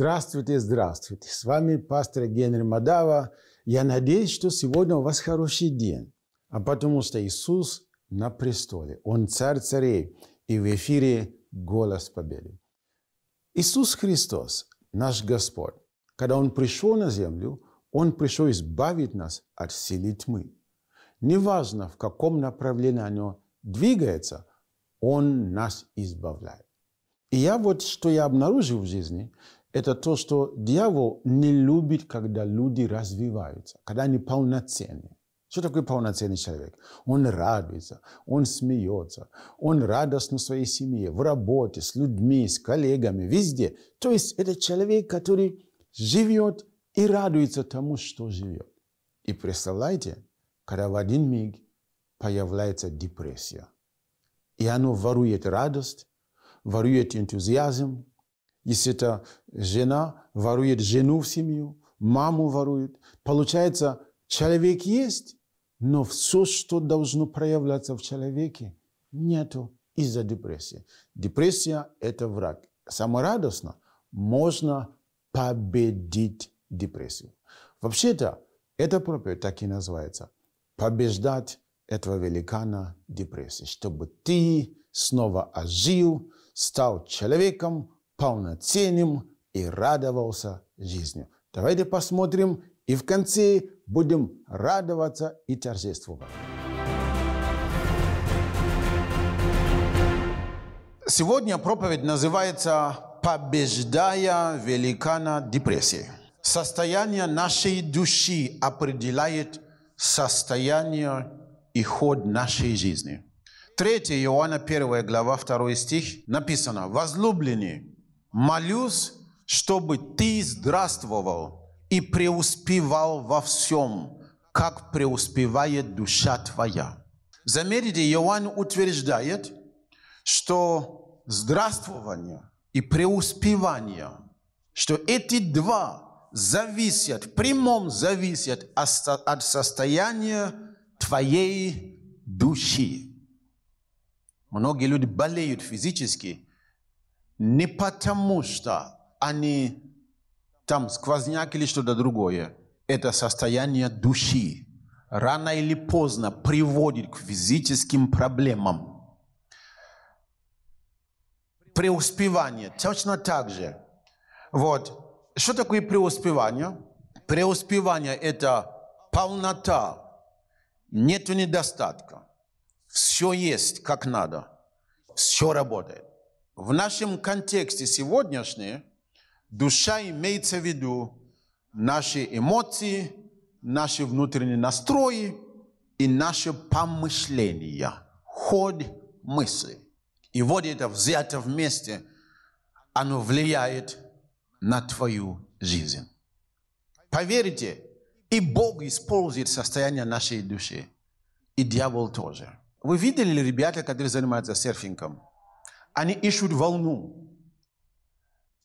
Здравствуйте, здравствуйте. С вами пастор Генри Мадава. Я надеюсь, что сегодня у вас хороший день. А потому что Иисус на престоле. Он царь царей. И в эфире голос победы. Иисус Христос, наш Господь, когда Он пришел на землю, Он пришел избавить нас от силы тьмы. Неважно, в каком направлении оно двигается, Он нас избавляет. И я вот, что я обнаружил в жизни, это то, что дьявол не любит, когда люди развиваются, когда они полноценны. Что такое полноценный человек? Он радуется, он смеется, он радостно в своей семье, в работе, с людьми, с коллегами, везде. То есть это человек, который живет и радуется тому, что живет. И представляете, когда в один миг появляется депрессия, и оно ворует радость, ворует энтузиазм, если это жена, ворует жену в семью, маму ворует. Получается, человек есть, но все, что должно проявляться в человеке, нету из-за депрессии. Депрессия – это враг. Саморадостно можно победить депрессию. Вообще-то, это проповедь так и называется. Побеждать этого великана депрессии, чтобы ты снова ожил, стал человеком, полноценным и радовался жизнью. Давайте посмотрим и в конце будем радоваться и торжествовать. Сегодня проповедь называется «Побеждая великана депрессии». Состояние нашей души определяет состояние и ход нашей жизни. 3 Иоанна 1 глава 2 стих написано «Возлюбленные, молюсь, чтобы ты здравствовал и преуспевал во всем, как преуспевает душа твоя. Заметьте, Иоанн утверждает, что здравствование и преуспевание, что эти два зависят, в прямом зависят от состояния твоей души. Многие люди болеют физически – не потому что они там сквозняк или что-то другое. Это состояние души рано или поздно приводит к физическим проблемам. Преуспевание точно так же. Вот. Что такое преуспевание? Преуспевание – это полнота, нет недостатка. Все есть как надо, все работает. В нашем контексте сегодняшний душа имеется в виду наши эмоции, наши внутренние настрои и наши помышления, ход мысли. И вот это взято вместе, оно влияет на твою жизнь. Поверьте, и Бог использует состояние нашей души, и дьявол тоже. Вы видели ребята, которые занимаются серфингом? они ищут волну.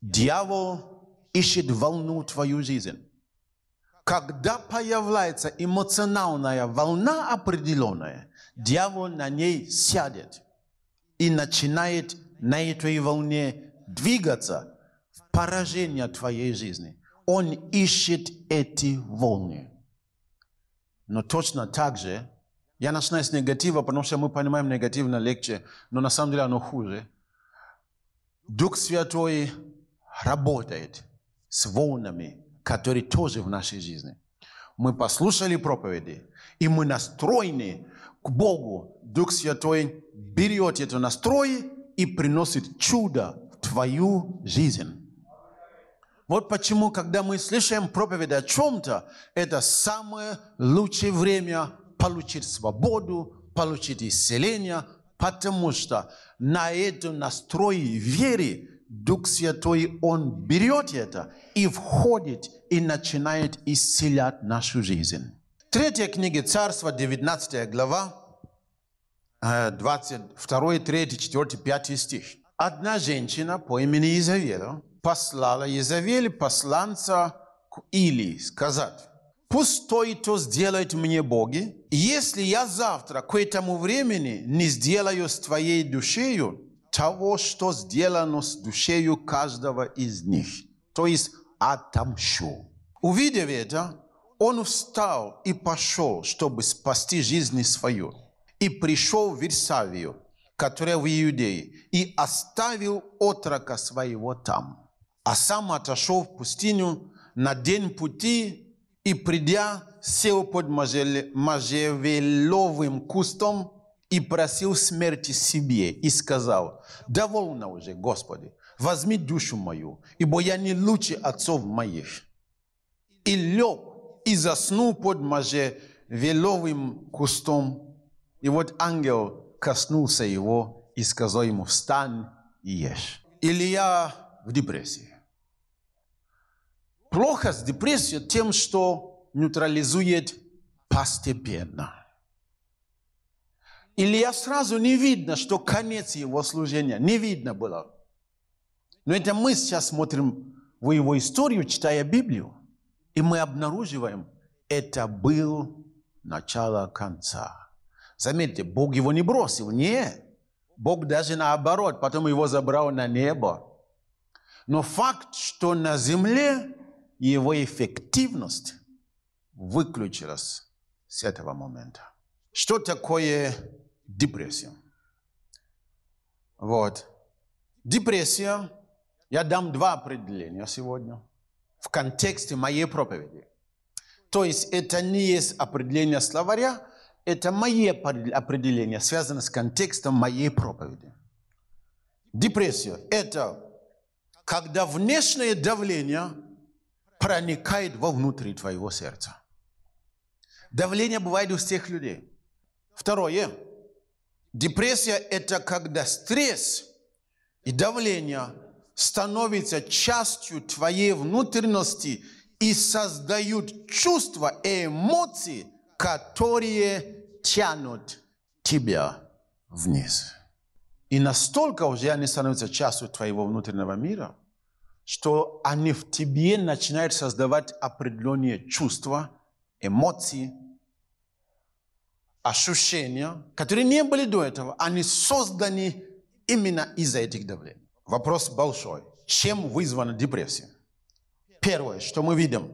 Дьявол ищет волну твою жизнь. Когда появляется эмоциональная волна определенная, дьявол на ней сядет и начинает на этой волне двигаться в поражение твоей жизни. Он ищет эти волны. Но точно так же, я начинаю с негатива, потому что мы понимаем негативно легче, но на самом деле оно хуже – Дух Святой работает с волнами, которые тоже в нашей жизни. Мы послушали проповеди, и мы настроены к Богу. Дух Святой берет этот настрой и приносит чудо в твою жизнь. Вот почему, когда мы слышим проповедь о чем-то, это самое лучшее время получить свободу, получить исцеление, потому что на это настрой веры Дух Святой, Он берет это и входит и начинает исцелять нашу жизнь. Третья книга Царства, 19 глава, 22, 3, 4, 5 стих. Одна женщина по имени Изавела послала Изавеле посланца к Илии сказать, пустой, то сделают мне боги. Если я завтра к этому времени не сделаю с твоей душею того, что сделано с душею каждого из них, то есть отомщу. Увидев это, он встал и пошел, чтобы спасти жизнь свою. И пришел в Версавию, которая в Иудее, и оставил отрока своего там. А сам отошел в пустыню на день пути и придя, сел под можжевеловым кустом и просил смерти себе и сказал, «Довольно уже, Господи, возьми душу мою, ибо я не лучше отцов моих». И лег, и заснул под можжевеловым кустом. И вот ангел коснулся его и сказал ему, «Встань и ешь». Или я в депрессии. Плохо с депрессией тем, что нейтрализует постепенно. Илья сразу не видно, что конец его служения. Не видно было. Но это мы сейчас смотрим в его историю, читая Библию. И мы обнаруживаем, это был начало конца. Заметьте, Бог его не бросил. Нет. Бог даже наоборот, потом его забрал на небо. Но факт, что на земле его эффективность выключилась с этого момента. Что такое депрессия? Вот. Депрессия, я дам два определения сегодня в контексте моей проповеди. То есть это не есть определение словаря, это мои определения, связаны с контекстом моей проповеди. Депрессия – это когда внешнее давление – проникает во внутрь твоего сердца. Давление бывает у всех людей. Второе. Депрессия – это когда стресс и давление становятся частью твоей внутренности и создают чувства и эмоции, которые тянут тебя вниз. И настолько уже они становятся частью твоего внутреннего мира – что они в тебе начинают создавать определенные чувства, эмоции, ощущения, которые не были до этого. Они созданы именно из-за этих давлений. Вопрос большой. Чем вызвана депрессия? Первое, что мы видим,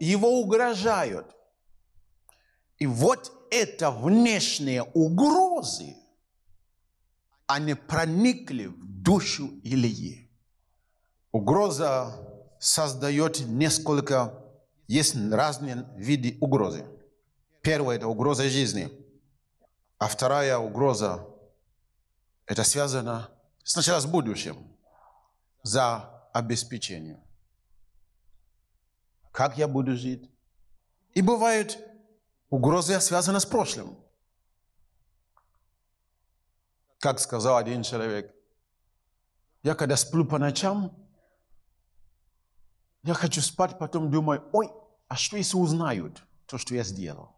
его угрожают. И вот это внешние угрозы, они проникли в душу Ильи. Угроза создает несколько, есть разные виды угрозы. Первая – это угроза жизни, а вторая угроза – это связано сначала с будущим, за обеспечением. Как я буду жить? И бывают угрозы, связаны с прошлым. Как сказал один человек, я когда сплю по ночам, я хочу спать, потом думаю, ой, а что если узнают то, что я сделал?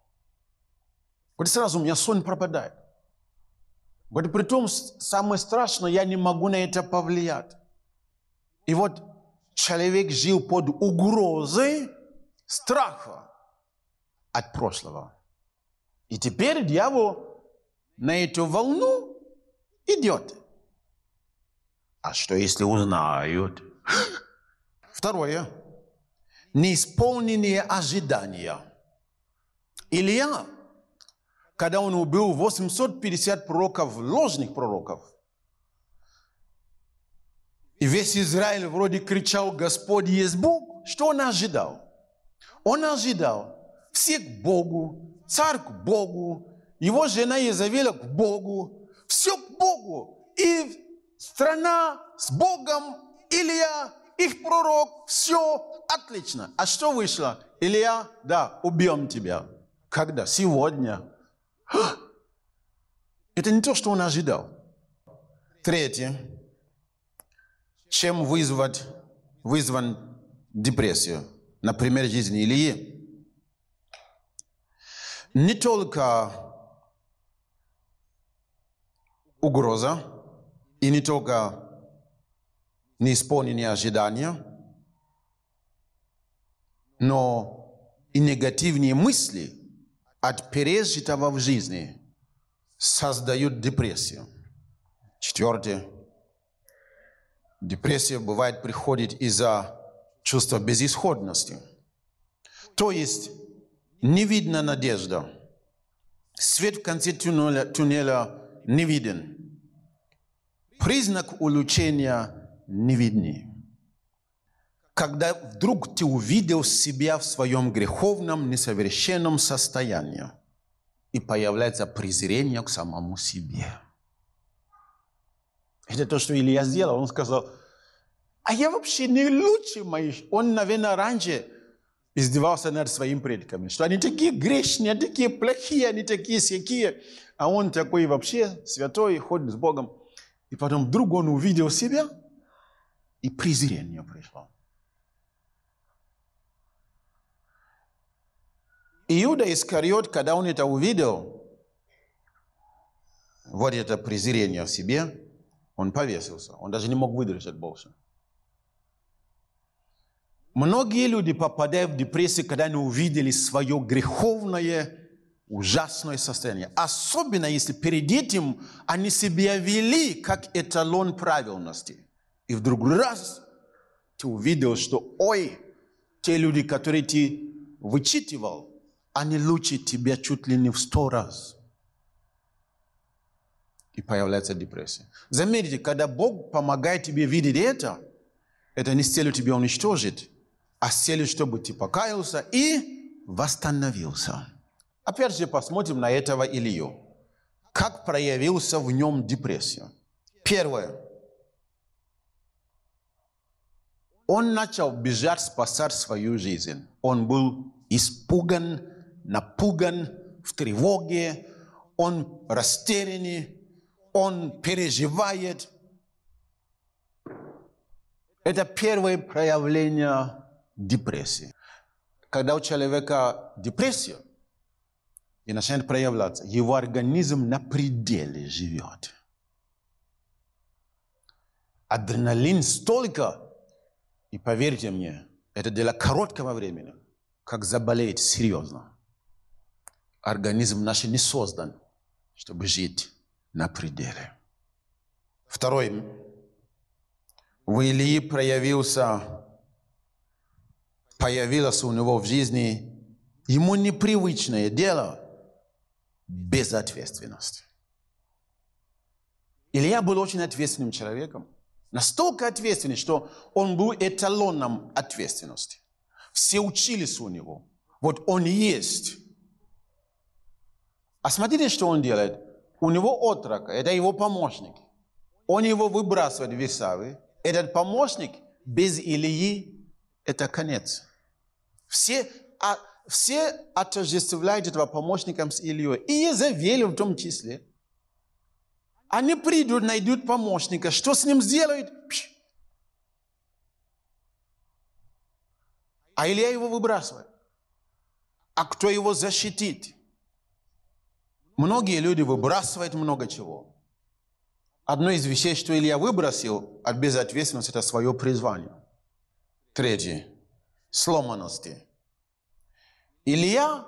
Вот сразу у меня сон пропадает. Вот при том, самое страшное, я не могу на это повлиять. И вот человек жил под угрозой страха от прошлого. И теперь дьявол на эту волну идет. А что, если узнают? Второе неисполненные ожидания. Илья, когда он убил 850 пророков, ложных пророков, и весь Израиль вроде кричал, Господь есть Бог, что он ожидал? Он ожидал всех к Богу, царь к Богу, его жена Езавеля к Богу, все к Богу. И страна с Богом, Илья их пророк, все отлично. А что вышло? Илья, да, убьем тебя. Когда? Сегодня. Это не то, что он ожидал. Третье. Чем вызвать, вызван депрессию? Например, жизни? Ильи. Не только угроза и не только неисполненные ожидания, но и негативные мысли от пережитого в жизни создают депрессию. Четвертое. Депрессия бывает приходит из-за чувства безысходности. То есть не видна надежда. Свет в конце туннеля, туннеля не виден. Признак улучшения не виднее. Когда вдруг ты увидел себя в своем греховном, несовершенном состоянии, и появляется презрение к самому себе. Это то, что Илья сделал. Он сказал, а я вообще не лучше моих. Он, наверное, раньше издевался над своими предками, что они такие грешные, они такие плохие, они такие всякие, а он такой вообще святой, ходит с Богом. И потом вдруг он увидел себя – и презрение пришло. Иуда Искариот, когда он это увидел, вот это презрение в себе, он повесился. Он даже не мог выдержать больше. Многие люди попадают в депрессию, когда они увидели свое греховное, ужасное состояние. Особенно, если перед этим они себя вели как эталон правильности. И вдруг раз, ты увидел, что, ой, те люди, которые ты вычитывал, они лучше тебя чуть ли не в сто раз. И появляется депрессия. Заметьте, когда Бог помогает тебе видеть это, это не с целью тебя уничтожить, а с целью, чтобы ты покаялся и восстановился. Опять же, посмотрим на этого Илью. Как проявился в нем депрессия. Первое. он начал бежать спасать свою жизнь. Он был испуган, напуган, в тревоге, он растерян, он переживает. Это первое проявление депрессии. Когда у человека депрессия и начинает проявляться, его организм на пределе живет. Адреналин столько – и поверьте мне, это для короткого времени, как заболеть серьезно. Организм наш не создан, чтобы жить на пределе. Второй. В Илии проявился, появилось у него в жизни ему непривычное дело – безответственность. Илья был очень ответственным человеком – Настолько ответственный, что он был эталоном ответственности. Все учились у него. Вот он есть. А смотрите, что он делает. У него отрок, это его помощник. Он его выбрасывает в Висавы. Этот помощник без Ильи – это конец. Все, а, все отождествляют этого помощника с Ильей. И Езавель в том числе – они придут, найдут помощника. Что с ним сделают? Пш. А Илья его выбрасывает. А кто его защитит? Многие люди выбрасывают много чего. Одно из вещей, что Илья выбросил от а безответственности, это свое призвание. Третье. Сломанности. Илья,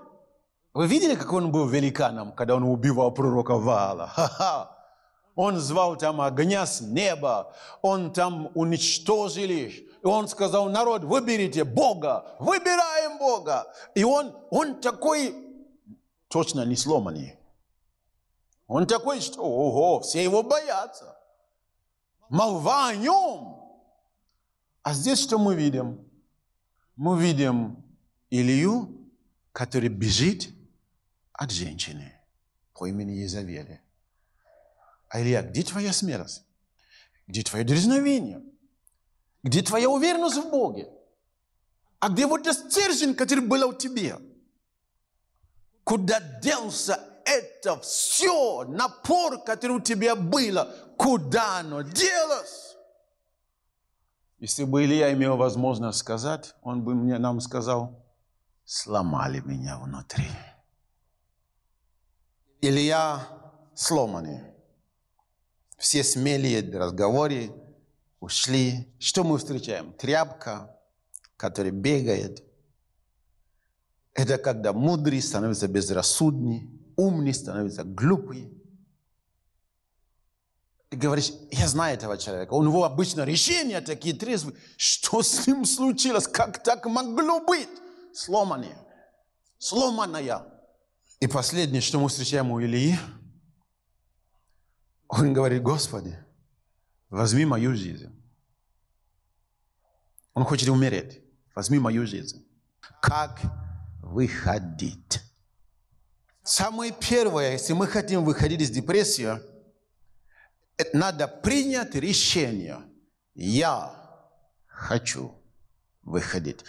вы видели, как он был великаном, когда он убивал пророка Вала. Ха-ха! Он звал там огня с неба, он там уничтожил их. И он сказал, народ, выберите Бога, выбираем Бога. И он, он такой, точно не сломанный. Он такой, что, ого, все его боятся. Молва о нем. А здесь что мы видим? Мы видим Илью, который бежит от женщины по имени Езавели. А Илья, где твоя смелость? Где твое дерзновение? Где твоя уверенность в Боге? А где вот этот стержень, который был у тебя? Куда делся это все, напор, который у тебя был? Куда оно делось? Если бы Илья имел возможность сказать, он бы мне, нам сказал, сломали меня внутри. Илья сломанный. Все смелые разговоры ушли. Что мы встречаем? Тряпка, которая бегает. Это когда мудрый становится безрассудный, умный становится глупый. Ты говоришь, я знаю этого человека, у него обычно решения такие трезвые. Что с ним случилось? Как так могло быть? Сломанные. Сломанная. И последнее, что мы встречаем у Илии – он говорит, Господи, возьми мою жизнь. Он хочет умереть. Возьми мою жизнь. Как выходить? Самое первое, если мы хотим выходить из депрессии, надо принять решение. Я хочу выходить.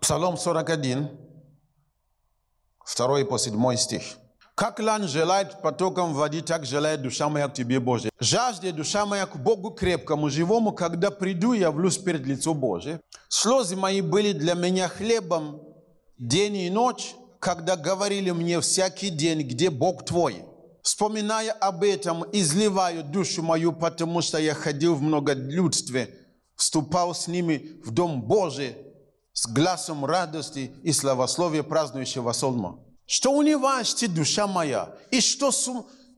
Псалом 41, 2 по 7 стих. Как лань желает потоком воды, так желает душа моя к тебе, Боже. Жажде душа моя к Богу крепкому, живому, когда приду, я влюсь перед лицо Божие. Слезы мои были для меня хлебом день и ночь, когда говорили мне всякий день, где Бог твой. Вспоминая об этом, изливаю душу мою, потому что я ходил в многолюдстве, вступал с ними в Дом Божий с глазом радости и славословия празднующего Солма что униважьте, душа моя, и что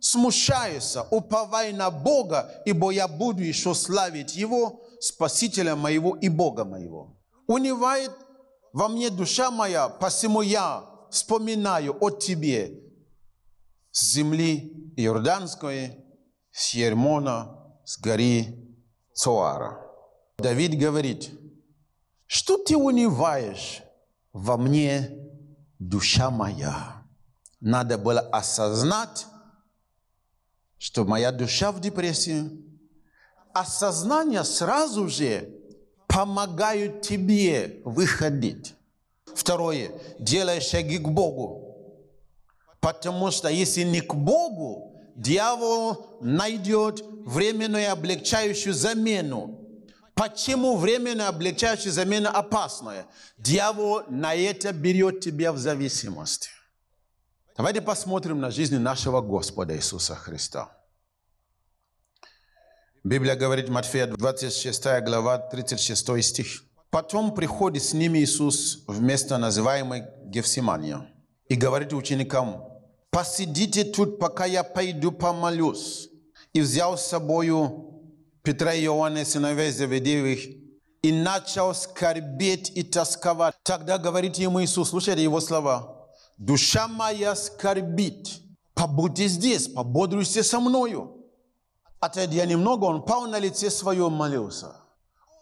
смущается, уповай на Бога, ибо я буду еще славить Его, Спасителя моего и Бога моего. Унивает во мне душа моя, посему я вспоминаю о Тебе с земли Иорданской, с Ермона, с горы Цоара. Давид говорит, что ты униваешь во мне, душа моя. Надо было осознать, что моя душа в депрессии. Осознание сразу же помогает тебе выходить. Второе, делай шаги к Богу. Потому что если не к Богу, дьявол найдет временную облегчающую замену Почему временно облегчающая замена опасное? Дьявол на это берет тебя в зависимость. Давайте посмотрим на жизнь нашего Господа Иисуса Христа. Библия говорит, Матфея 26 глава, 36 стих. Потом приходит с ними Иисус в место, называемое Гефсимания, и говорит ученикам, «Посидите тут, пока я пойду помолюсь». И взял с собою Петра и Иоанна, сыновей Заведеевых, и начал скорбеть и тосковать. Тогда говорит ему Иисус, слушайте его слова, «Душа моя скорбит, побудьте здесь, пободрюйся со мною». Отойдя немного, он пал на лице своем, молился.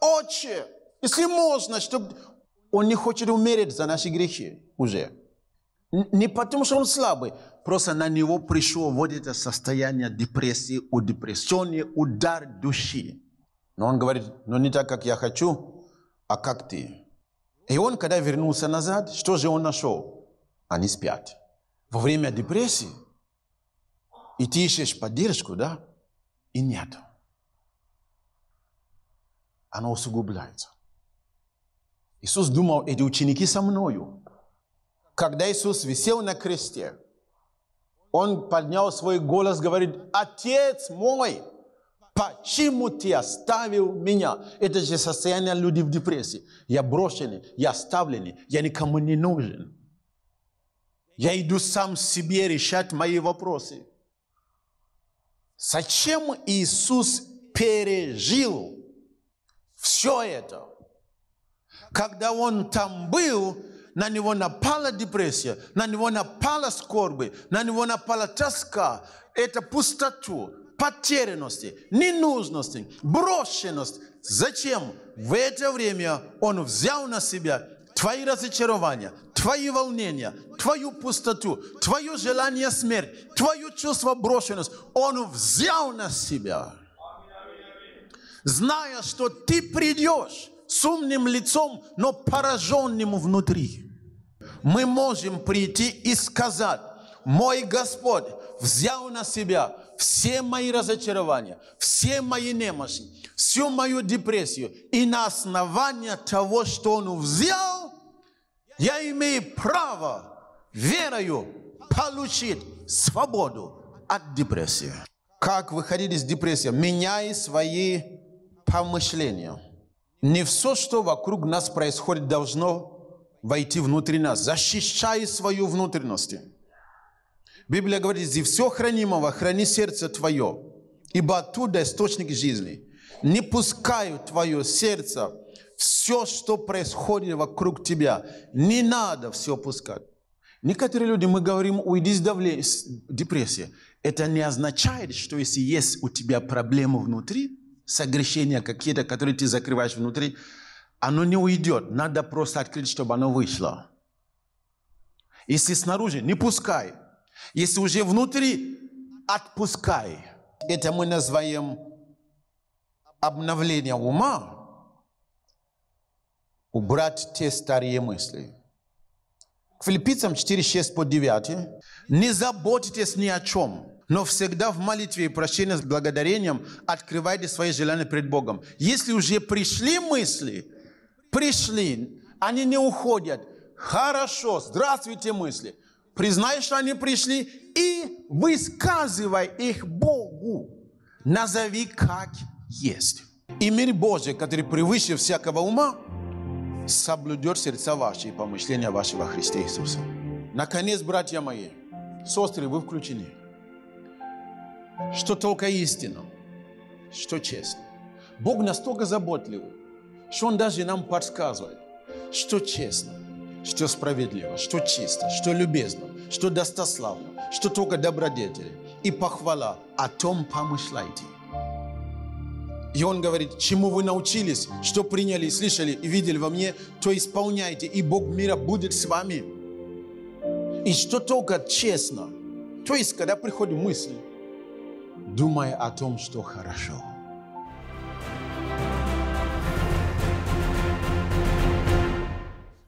«Отче, если можно, чтобы...» Он не хочет умереть за наши грехи уже. Не потому, что он слабый, просто на него пришло вот это состояние депрессии, удепрессионе, удар души. Но он говорит, ну не так, как я хочу, а как ты. И он, когда вернулся назад, что же он нашел? Они спят. Во время депрессии и ты ищешь поддержку, да? И нет. Оно усугубляется. Иисус думал, эти ученики со мною. Когда Иисус висел на кресте, он поднял свой голос, говорит, «Отец мой, почему ты оставил меня?» Это же состояние людей в депрессии. Я брошенный, я оставленный, я никому не нужен. Я иду сам себе решать мои вопросы. Зачем Иисус пережил все это? Когда Он там был, на него напала депрессия, на него напала скорби, на него напала тоска, это пустоту, потерянности, ненужности, брошенность. Зачем? В это время он взял на себя твои разочарования, твои волнения, твою пустоту, твое желание смерти, твое чувство брошенности. Он взял на себя, зная, что ты придешь с умным лицом, но пораженным внутри мы можем прийти и сказать, мой Господь взял на себя все мои разочарования, все мои немощи, всю мою депрессию. И на основании того, что Он взял, я имею право верою получить свободу от депрессии. Как выходить из депрессии? Меняй свои помышления. Не все, что вокруг нас происходит, должно войти внутрь нас. Защищай свою внутренность. Библия говорит, из все хранимого храни сердце твое, ибо оттуда источник жизни. Не пускай твое сердце все, что происходит вокруг тебя. Не надо все пускать. Некоторые люди, мы говорим, уйди с, давления, с депрессии. Это не означает, что если есть у тебя проблемы внутри, согрешения какие-то, которые ты закрываешь внутри, оно не уйдет. Надо просто открыть, чтобы оно вышло. Если снаружи, не пускай. Если уже внутри, отпускай. Это мы называем обновление ума. Убрать те старые мысли. К филиппийцам 4, 6 по 9. Не заботитесь ни о чем, но всегда в молитве и прощении с благодарением открывайте свои желания перед Богом. Если уже пришли мысли – пришли, они не уходят. Хорошо, здравствуйте мысли. Признай, что они пришли, и высказывай их Богу. Назови как есть. И мир Божий, который превыше всякого ума, соблюдет сердца ваши и помышления вашего Христа Иисуса. Иисусе. Наконец, братья мои, сестры, вы включены. Что только истина, что честно. Бог настолько заботливый, что Он даже нам подсказывает, что честно, что справедливо, что чисто, что любезно, что достославно, что только добродетели и похвала, о том помышляйте. И он говорит, чему вы научились, что приняли, слышали и видели во мне, то исполняйте, и Бог мира будет с вами. И что только честно, то есть когда приходит мысль, думая о том, что хорошо –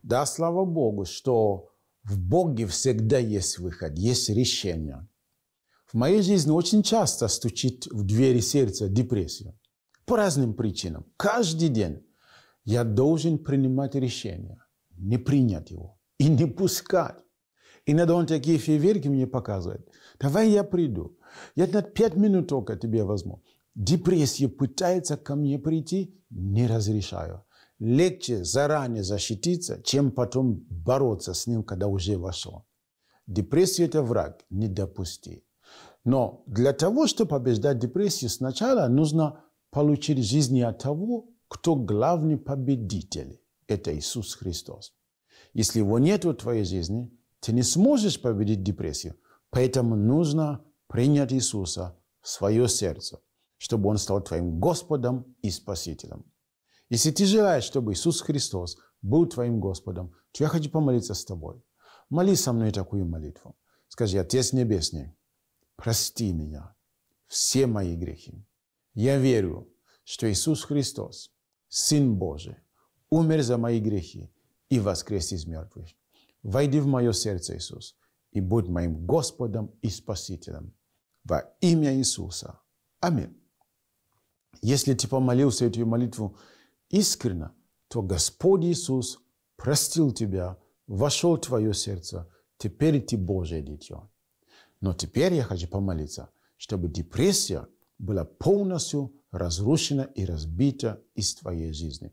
Да, слава Богу, что в Боге всегда есть выход, есть решение. В моей жизни очень часто стучит в двери сердца депрессия. По разным причинам. Каждый день я должен принимать решение, не принять его и не пускать. Иногда он такие фейверки мне показывает. Давай я приду. Я на пять минут только тебе возьму. Депрессия пытается ко мне прийти, не разрешаю легче заранее защититься, чем потом бороться с ним, когда уже вошел. Депрессия – это враг, не допусти. Но для того, чтобы побеждать депрессию, сначала нужно получить жизнь от того, кто главный победитель. Это Иисус Христос. Если его нет в твоей жизни, ты не сможешь победить депрессию. Поэтому нужно принять Иисуса в свое сердце, чтобы он стал твоим Господом и Спасителем. Если ты желаешь, чтобы Иисус Христос был твоим Господом, то я хочу помолиться с тобой. Моли со мной такую молитву. Скажи, Отец Небесный, прости меня, все мои грехи. Я верю, что Иисус Христос, Сын Божий, умер за мои грехи и воскрес из мертвых. Войди в мое сердце, Иисус, и будь моим Господом и Спасителем. Во имя Иисуса. Аминь. Если ты помолился эту молитву, искренно, то Господь Иисус простил тебя, вошел в твое сердце, теперь ты Божье дитя. Но теперь я хочу помолиться, чтобы депрессия была полностью разрушена и разбита из твоей жизни.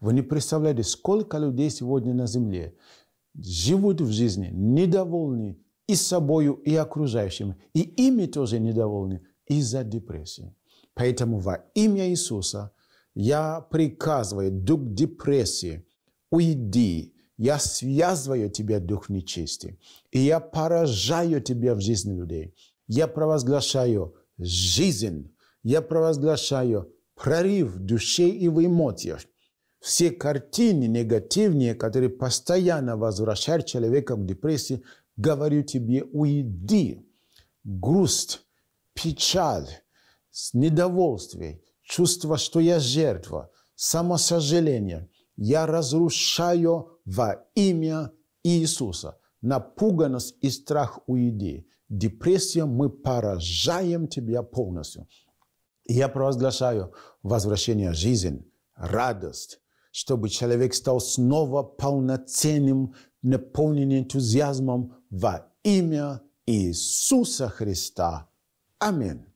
Вы не представляете, сколько людей сегодня на земле живут в жизни недовольны и собою, и окружающими, и ими тоже недовольны из-за депрессии. Поэтому во имя Иисуса я приказываю, дух депрессии, уйди. Я связываю тебя, дух нечисти. И я поражаю тебя в жизни людей. Я провозглашаю жизнь. Я провозглашаю прорыв души и в эмоциях. Все картины негативные, которые постоянно возвращают человека к депрессии, говорю тебе, уйди. Грусть, печаль, недовольствие – чувство, что я жертва, самосожаление, я разрушаю во имя Иисуса. Напуганность и страх уйди. Депрессия мы поражаем тебя полностью. я провозглашаю возвращение жизни, радость, чтобы человек стал снова полноценным, наполненным энтузиазмом во имя Иисуса Христа. Аминь.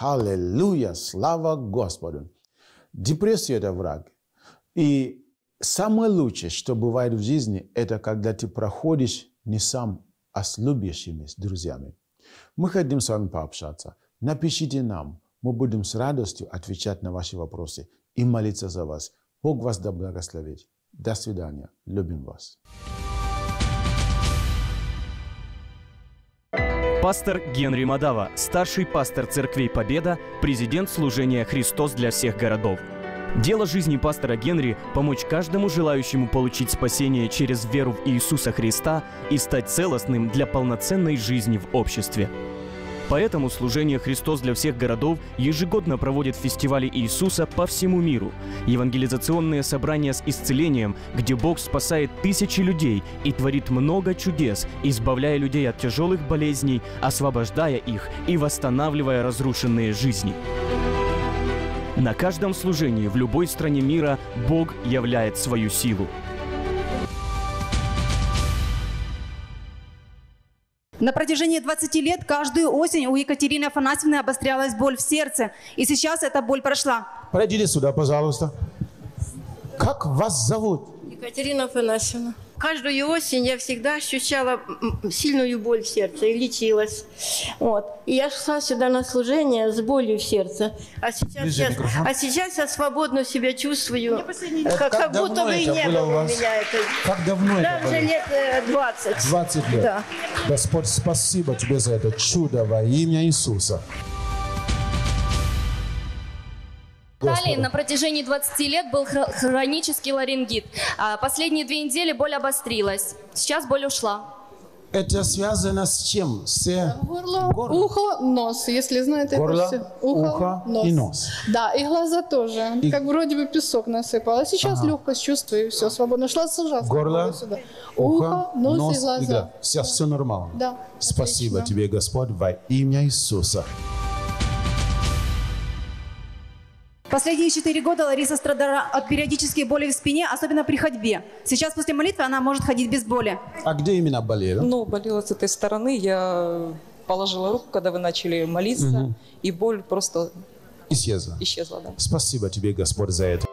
Аллилуйя! Слава Господу! Депрессия – это враг. И самое лучшее, что бывает в жизни, это когда ты проходишь не сам, а с любящими, с друзьями. Мы хотим с вами пообщаться. Напишите нам. Мы будем с радостью отвечать на ваши вопросы и молиться за вас. Бог вас да благословит. До свидания. Любим вас. Пастор Генри Мадава, старший пастор церквей Победа, президент служения «Христос для всех городов». Дело жизни пастора Генри – помочь каждому желающему получить спасение через веру в Иисуса Христа и стать целостным для полноценной жизни в обществе. Поэтому служение «Христос для всех городов» ежегодно проводит фестивали Иисуса по всему миру. Евангелизационные собрания с исцелением, где Бог спасает тысячи людей и творит много чудес, избавляя людей от тяжелых болезней, освобождая их и восстанавливая разрушенные жизни. На каждом служении в любой стране мира Бог являет свою силу. На протяжении 20 лет каждую осень у Екатерины Афанасьевны обострялась боль в сердце. И сейчас эта боль прошла. Пройдите сюда, пожалуйста. Как вас зовут? Екатерина Афанасьевна каждую осень я всегда ощущала сильную боль в сердце и лечилась. Вот. И я шла сюда на служение с болью в сердце. А сейчас, я, а сейчас я свободно себя чувствую, как, э, как будто вы не было у вас? меня. Это... Как давно да, это уже лет 20. Э, 20 лет. Да. Господь, спасибо тебе за это чудо во имя Иисуса. Далее на протяжении 20 лет был хронический ларингит. А, последние две недели боль обострилась. Сейчас боль ушла. Это связано с чем? С э, горло, горло. ухо, нос. Если знаете, горло, это все. Ухо, ухо нос. и нос. Да, и глаза тоже. И... Как вроде бы песок насыпал. А сейчас ага. легкость чувствую, и все свободно. Шла с ужасом. Горло, сюда. ухо, нос, нос и глаза. И глаза. Сейчас да. все нормально. Да. Спасибо Отлично. тебе, Господь, во имя Иисуса. Последние четыре года Лариса страдала от периодических болей в спине, особенно при ходьбе. Сейчас после молитвы она может ходить без боли. А где именно болела? Ну, болела с этой стороны. Я положила руку, когда вы начали молиться, угу. и боль просто исчезла. Исчезла, да. Спасибо тебе, Господь, за это.